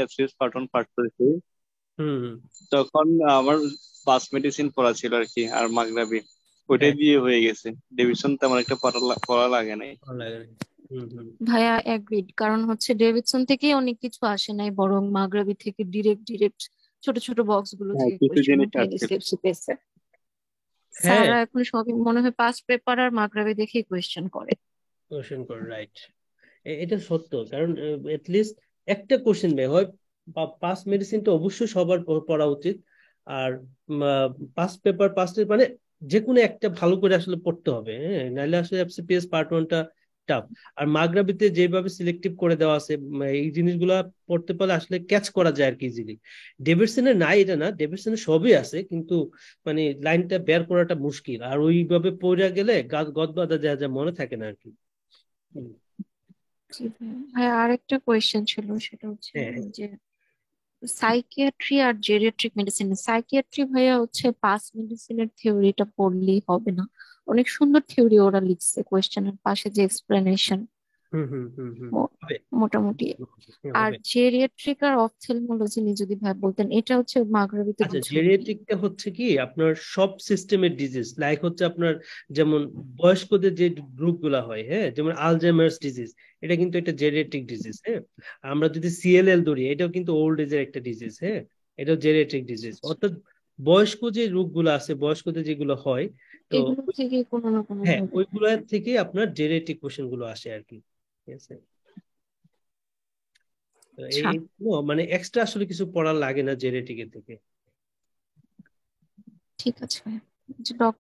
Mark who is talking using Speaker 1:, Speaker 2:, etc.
Speaker 1: Abscess part one part করেছি তখন আমার পাস মেডিসিন পড়া ছিল আর কি আর মাগরাবি ওটাই বিয়ে হ্যাঁ। হয়ে গেছে ডেভিডসন তেমন একটা পড়া লাগে নাই
Speaker 2: ভাইয়া অ্যাগ্রিড কারণ হচ্ছে ডেভিডসন থেকে অনেক কিছু আসে নাই বরং মাগরাবি থেকে ডিরেক্ট ডিরেক্ট ছোট ছোট বক্স গুলো স্যাররা হ্যাঁ। এখন সবই মনে হয় পাস পেপার আর মাগরাবি দেখেই কোয়েশ্চেন করে
Speaker 1: কোয়েশ্চেন করে রাইট এটা সত্য কারণ এট লিস্ট একটা কোশ্চেন ভাই হয় পাস মেডিসিন তো অবশ্যই সবার পড়া উচিত আর পাস পেপার পাস মানে যে কোনো একটা ভালো করে আসলে পড়তে হবে হ্যাঁ নাহলে আসলে এফসিপিএস পার্ট ওয়ানটা টাফ আর মাগরাবিতে যেভাবে সিলেক্টিভ করে দেওয়া আছে এই জিনিসগুলা পড়তে পারলে আসলে ক্যাচ করা যায় আর কি ইজিলি ডেভিডসনে নাই এটা না ডেভিডসনে সবই আছে কিন্তু মানে লাইনটা বের করাটা মুশকিল আর ওইভাবে পড়ে গেলে গদ বাদা যা যা মনে থাকে না আর কি
Speaker 2: ভাইয়া। ভাইয়া আরেকটা কোয়েশ্চেন ছিল সেটা হচ্ছে হ্যাঁ। যে সাইকিয়াট্রি আর জেরিয়াট্রিক মেডিসিন সাইকিয়াট্রি ভাইয়া হচ্ছে পাস মেডিসিনের থিওরিটা পড়লেই হবে না অনেক সুন্দর থিওরি ওরা লিখছে কোয়েশ্চেনের পাশে যে এক্সপ্লেনেশন মোটামুটি
Speaker 1: হ্যাঁ, আর
Speaker 2: জেরিয়াট্রিক আর অপথেলমোলজি নিয়ে যদি ভাই বলতেন এটা হচ্ছে মাগরাবিতে আচ্ছা
Speaker 1: জেরিয়াট্রিকটা হচ্ছে কি আপনার সব সিস্টেমের ডিজিজ লাইক হচ্ছে আপনার যেমন বয়স্কদের যে গ্রুপগুলো হয় হ্যাঁ যেমন আলজাইমার্স ডিজিজ এটা কিন্তু একটা জেরিয়াট্রিক ডিজিজ হ্যাঁ আমরা যদি সিএলএল ধরি এটাও কিন্তু ওল্ড এজের একটা ডিজিজ হ্যাঁ এটাও জেরিয়াট্রিক ডিজিজ অর্থাৎ বয়স্ক যে রোগগুলো আছে বয়স্কদের যেগুলো হয় তো হ্যাঁ ওইগুলো থেকে আপনার জেনেটিক কোশ্চেন গুলো আসে আর কি ঠিক আছে আচ্ছা। মানে এক্সট্রা আসলে কিছু পড়া লাগে না জেনেটিকের থেকে ঠিক
Speaker 2: আছে